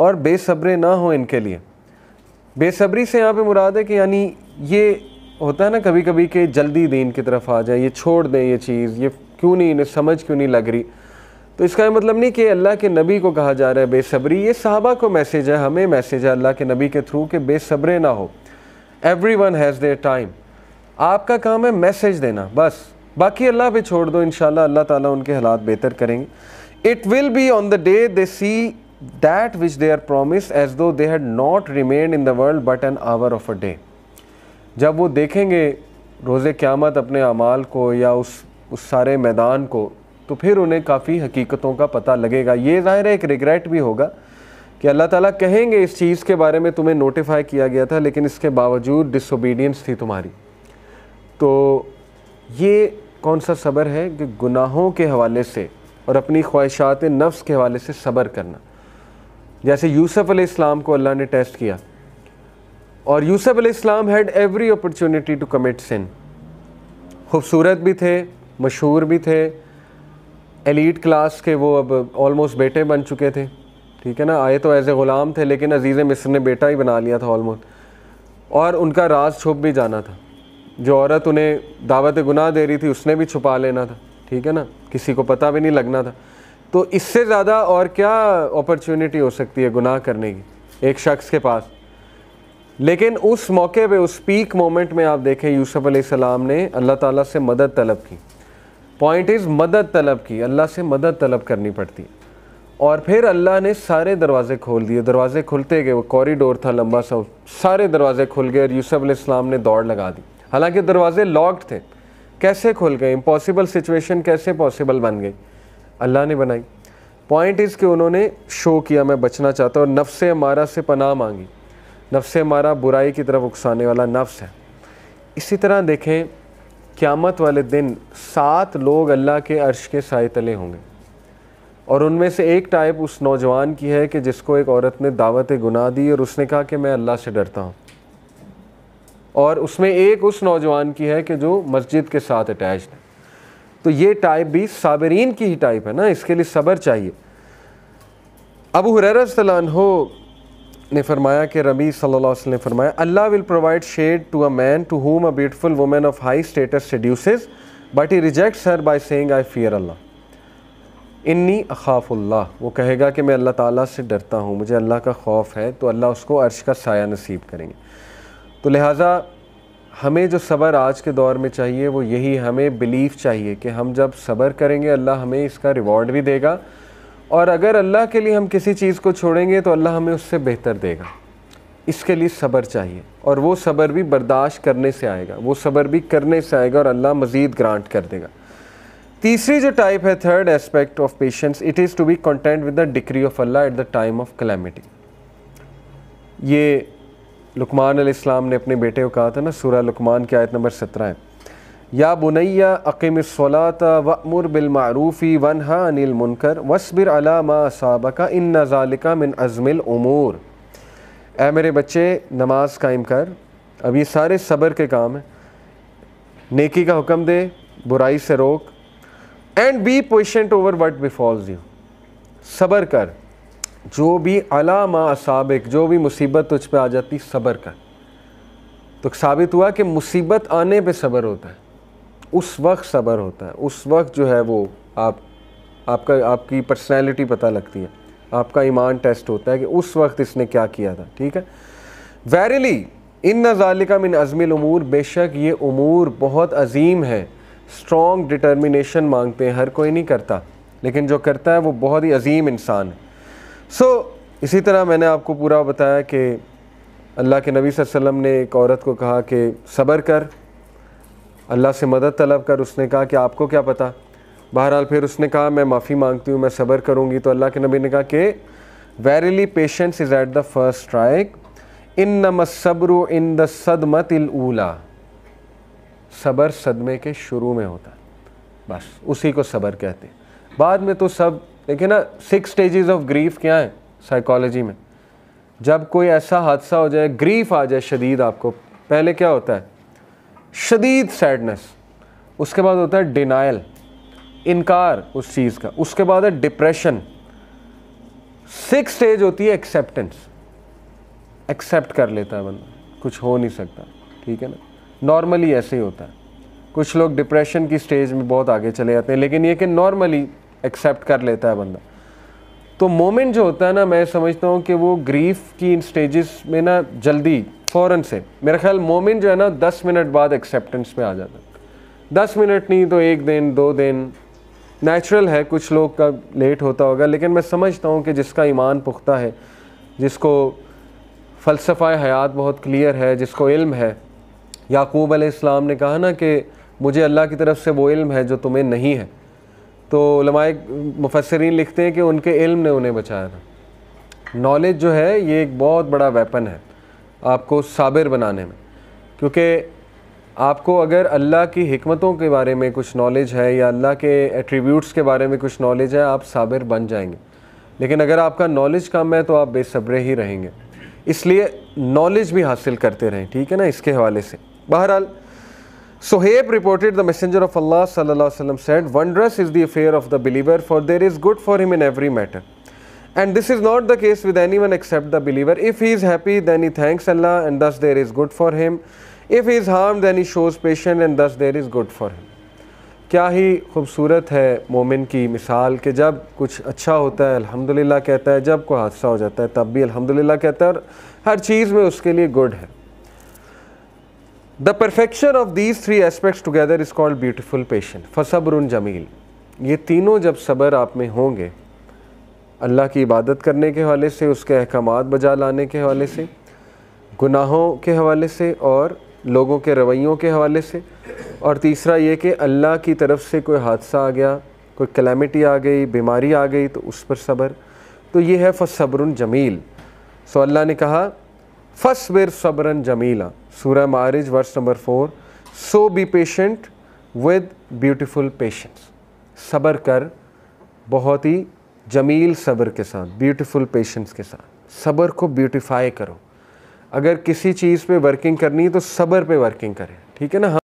और बेसब्रे ना हो इनके लिए बेसब्री से यहाँ पे मुराद है कि यानी ये होता है ना कभी कभी कि जल्दी दीन की तरफ आ जाए ये छोड़ दें ये चीज़ ये क्यों नहीं इन्हें समझ क्यों नहीं लग रही तो इसका मतलब नहीं कि अल्लाह के नबी को कहा जा रहा है बेसब्री ये साहबा को मैसेज है हमें मैसेज है अल्लाह के नबी के थ्रू कि बेसब्रे ना हो everyone has their time आपका काम है मैसेज देना बस बाकी अल्लाह पे छोड़ दो इन अल्लाह ताला उनके हालात बेहतर करेंगे it will be on the day they see that which they are promised as though they had not remained in the world but an hour of a day जब वो देखेंगे रोज़ क़्यामत अपने अमाल को या उस उस सारे मैदान को तो फिर उन्हें काफ़ी हकीकतों का पता लगेगा ये ज़ाहिर है एक रिग्रेट भी होगा कि अल्लाह ताला कहेंगे इस चीज़ के बारे में तुम्हें नोटिफाई किया गया था लेकिन इसके बावजूद डिसोबीडियंस थी तुम्हारी तो ये कौन सा सब्र है कि गुनाहों के हवाले से और अपनी ख्वाहिशात नफ्स के हवाले से सब्र करना जैसे यूसफ अलैहिस्सलाम को अल्लाह ने टेस्ट किया और यूसफ अलैहिस्सलाम had every opportunity to commit sin खूबसूरत भी थे मशहूर भी थे एलीट क्लास के वो अब ऑलमोस्ट बेटे बन चुके थे ठीक है ना आए तो एज ए ग़ुलाम थे लेकिन अजीज़ मिस्र ने बेटा ही बना लिया था ऑलमोस्ट और उनका राज छुप भी जाना था जो औरत उन्हें दावत गुनाह दे रही थी उसने भी छुपा लेना था ठीक है ना किसी को पता भी नहीं लगना था तो इससे ज़्यादा और क्या अपॉर्चुनिटी हो सकती है गुनाह करने की एक शख्स के पास लेकिन उस मौके पे उस पीक मोमेंट में आप देखें यूसुफ सलाम ने अल्लाह ताला से मदद तलब की पॉइंट इज़ मदद तलब की अल्लाह से मदद तलब करनी पड़ती और फिर अल्लाह ने सारे दरवाज़े खोल दिए दरवाज़े खुलते गए वो कॉरिडोर था लंबा सा सारे दरवाज़े खुल गए और यूसुफ इस्लाम ने दौड़ लगा दी हालांकि दरवाज़े लॉक्ड थे कैसे खुल गए इम्पॉसिबल सिचुएशन कैसे पॉसिबल बन गई अल्लाह ने बनाई पॉइंट इज़ कि उन्होंने शो किया मैं बचना चाहता हूँ और नफ्स मारा से पनाह मांगी नफ्स मारा बुराई की तरफ उकसाने वाला नफ्स है इसी तरह देखें क़्यामत वाले दिन सात लोग अल्लाह के अर्श के साय तले होंगे और उनमें से एक टाइप उस नौजवान की है कि जिसको एक औरत ने दावत गुना दी और उसने कहा कि मैं अल्लाह से डरता हूँ और उसमें एक उस नौजवान की है कि जो मस्जिद के साथ अटैच है तो ये टाइप भी साबरीन की ही टाइप है ना इसके लिए सबर चाहिए अबू हुरैरा हो ने फरमाया कि रबी सल्लल्लाहु अलैहि वसल्लम ने फरमाया Allah will provide shade to a man to whom a beautiful women of high status seduce but he rejects her by saying I fear Allah इन्नी अखाफुल्ला वो कहेगा कि मैं अल्लाह ताला से डरता हूँ मुझे अल्लाह का खौफ है तो अल्लाह उसको अर्श का साया नसीब करेंगे तो लिहाजा हमें जो सब्र आज के दौर में चाहिए वो यही हमें बिलीफ चाहिए कि हम जब सब्र करेंगे अल्लाह हमें इसका रिवॉर्ड भी देगा और अगर अल्लाह के लिए हम किसी चीज़ को छोड़ेंगे तो अल्लाह हमें उससे बेहतर देगा इसके लिए सब्र चाहिए और वो सब्र भी बर्दाश्त करने से आएगा वो सब्र भी करने से आएगा और अल्लाह मज़ीद ग्रांट कर देगा तीसरी जो टाइप है third aspect of patience it is to be content with the decree of Allah at the time of calamity ये लुकमान इस्लाम ने अपने बेटे को कहा था ना सूरा लुकमान की आयत नंबर सत्रह है या बुनैया अकीमसलात वमर बिलमारूफ़ी वन हा अनिल मुनकर वसबिर अला मा सबका इन नज़ालिका मिन अज़मिल उमूर ए मेरे बच्चे नमाज कायम कर अब ये सारे सब्र के काम हैं नेकी का हुक्म दे बुराई से रोक and be patient over what befalls you सब्र कर जो भी अला मा जो भी मुसीबत तुझ पे आ जाती सब्र कर तो साबित हुआ कि मुसीबत आने पे सब्र होता है उस वक्त सब्र होता है उस वक्त जो है वो आप आपका आपकी पर्सनैलिटी पता लगती है आपका ईमान टेस्ट होता है कि उस वक्त इसने क्या किया था ठीक है वैरली इन नज़ालिका मिन अज़मिल अमूर बेशक ये अमूर बहुत अजीम है स्ट्रॉन्ग डिटर्मिनेशन मांगते हैं हर कोई नहीं करता लेकिन जो करता है वो बहुत ही अजीम इंसान है सो so, इसी तरह मैंने आपको पूरा बताया कि अल्लाह के नबी वसल्लम ने एक औरत को कहा कि सब्र कर अल्लाह से मदद तलब कर उसने कहा कि आपको क्या पता बहरहाल फिर उसने कहा मैं माफ़ी मांगती हूँ मैं सब्र करूँगी तो अल्लाह के नबी ने कहा कि verily patience is at the first strike इन मब्र इन द सदमत उला सब्र सदमे के शुरू में होता है बस उसी को सब्र कहते हैं बाद में तो सब देखिए ना सिक्स स्टेजेस ऑफ ग्रीफ क्या है साइकोलॉजी में जब कोई ऐसा हादसा हो जाए ग्रीफ आ जाए शदीद आपको पहले क्या होता है शदीद सैडनेस उसके बाद होता है डिनाइल इनकार उस चीज़ का उसके बाद है डिप्रेशन सिक्स स्टेज होती है एक्सेप्टेंस एक्सेप्ट कर लेता है बंदा कुछ हो नहीं सकता ठीक है ना नॉर्मली ऐसे ही होता है कुछ लोग डिप्रेशन की स्टेज में बहुत आगे चले जाते हैं लेकिन ये कि नॉर्मली एक्सेप्ट कर लेता है बंदा तो मोमेंट जो होता है ना मैं समझता हूँ कि वो ग्रीफ की इन स्टेजेस में ना जल्दी फ़ौरन से मेरा ख्याल मोमेंट जो है ना दस मिनट बाद एक्सेप्टेंस में आ जाता है दस मिनट नहीं तो एक दिन दो दिन नेचुरल है कुछ लोग का लेट होता होगा लेकिन मैं समझता हूँ कि जिसका ईमान पुख्ता है जिसको फ़लसफ़ा हयात बहुत क्लियर है जिसको इल्म है याकूब अलैहिस्सलाम ने कहा ना कि मुझे अल्लाह की तरफ से वो इल्म है जो तुम्हें नहीं है तो लमाए मुफसरीन लिखते हैं कि उनके इल्म ने उन्हें बचाया था नॉलेज जो है ये एक बहुत बड़ा वेपन है आपको साबिर बनाने में क्योंकि आपको अगर अल्लाह की हमतों के बारे में कुछ नॉलेज है या अल्लाह के एट्रीब्यूट्स के बारे में कुछ नॉलेज है आप साबिर बन जाएंगे लेकिन अगर आपका नॉलेज कम है तो आप बेसब्रे ही रहेंगे इसलिए नॉलेज भी हासिल करते रहें ठीक है ना इसके हवाले से बहरहाल Suhaib reported the Messenger of Allah said, Wondrous is the affair of the believer, for there is good for him in every matter. And this is not the case with anyone except the believer. If he is happy, then he thanks Allah, and thus there is good for him. If he is harmed, then he shows patience, and thus there is good for him. क्या ही खूबसूरत है मोमिन की मिसाल कि जब कुछ अच्छा होता है अल्हम्दुलिल्लाह कहता है जब कोई हादसा हो जाता है तब भी अल्हम्दुलिल्लाह कहता है और हर चीज़ में उसके लिए गुड है the perfection of these three aspects together is called beautiful patient फसब्र जमील ये तीनों जब सब्र आप में होंगे अल्लाह की इबादत करने के हवाले से उसके अहकाम बजा लाने के हवाले से गुनाहों के हवाले से और लोगों के रवैयों के हवाले से और तीसरा ये कि अल्लाह की तरफ से कोई हादसा आ गया कोई कलेमिटी आ गई बीमारी आ गई तो उस पर सबर तो ये है फ़सब्र जमील सो अल्लाह ने कहा वेर सबरन जमीला सूरह मारिज verse number four so be patient with beautiful patience सबर कर बहुत ही जमील सब्र के साथ ब्यूटीफुल पेशेंस के साथ सबर को ब्यूटीफाई करो अगर किसी चीज़ पे वर्किंग करनी है तो सबर पे वर्किंग करें ठीक है ना